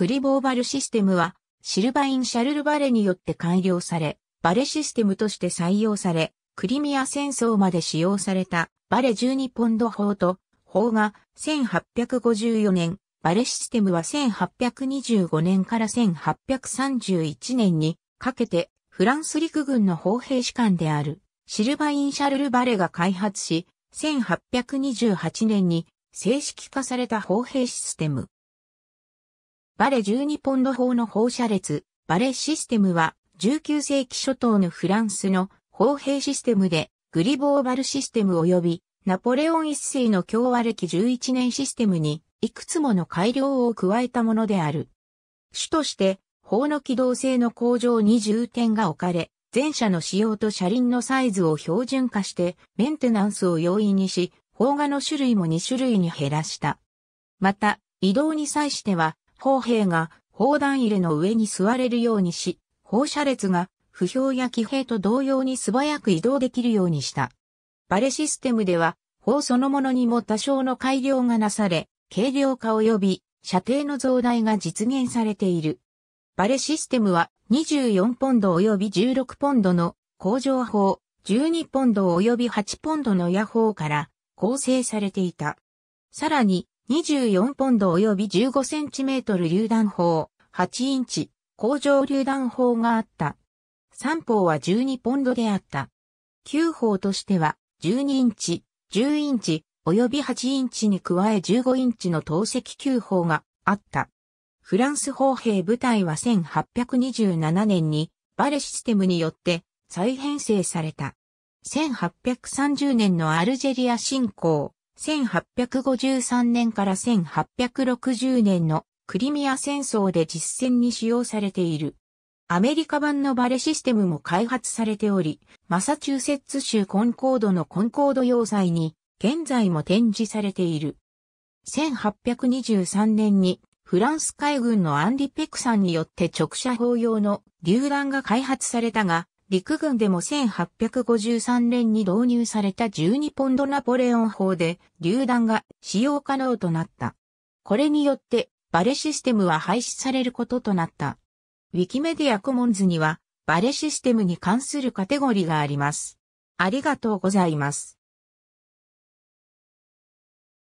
クリボーバルシステムは、シルバイン・シャルル・バレによって改良され、バレシステムとして採用され、クリミア戦争まで使用されたバレ12ポンド法と、法が1854年、バレシステムは1825年から1831年にかけてフランス陸軍の砲兵士官であるシルバイン・シャルル・バレが開発し、1828年に正式化された砲兵システム。バレ12ポンド砲の放射列、バレシステムは19世紀初頭のフランスの砲兵システムでグリボーバルシステム及びナポレオン一世の共和歴11年システムにいくつもの改良を加えたものである。主として砲の機動性の向上に重点が置かれ、全車の仕様と車輪のサイズを標準化してメンテナンスを容易にし、砲画の種類も2種類に減らした。また、移動に際しては、砲兵が砲弾入れの上に座れるようにし、放射列が不評や騎兵と同様に素早く移動できるようにした。バレシステムでは、砲そのものにも多少の改良がなされ、軽量化及び射程の増大が実現されている。バレシステムは24ポンド及び16ポンドの工場砲、12ポンド及び8ポンドの野砲から構成されていた。さらに、24ポンド及び15センチメートル榴弾砲、8インチ、工場榴弾砲があった。3砲は12ポンドであった。9砲としては、12インチ、10インチ、及び8インチに加え15インチの投石9砲があった。フランス砲兵部隊は1827年にバレシステムによって再編成された。1830年のアルジェリア侵攻、1853年から1860年のクリミア戦争で実戦に使用されている。アメリカ版のバレシステムも開発されており、マサチューセッツ州コンコードのコンコード要塞に現在も展示されている。1823年にフランス海軍のアンリ・ペクさんによって直射砲用の榴弾が開発されたが、陸軍でも1853年に導入された12ポンドナポレオン砲で、榴弾が使用可能となった。これによって、バレシステムは廃止されることとなった。ウィキメディアコモンズには、バレシステムに関するカテゴリーがあります。ありがとうございます。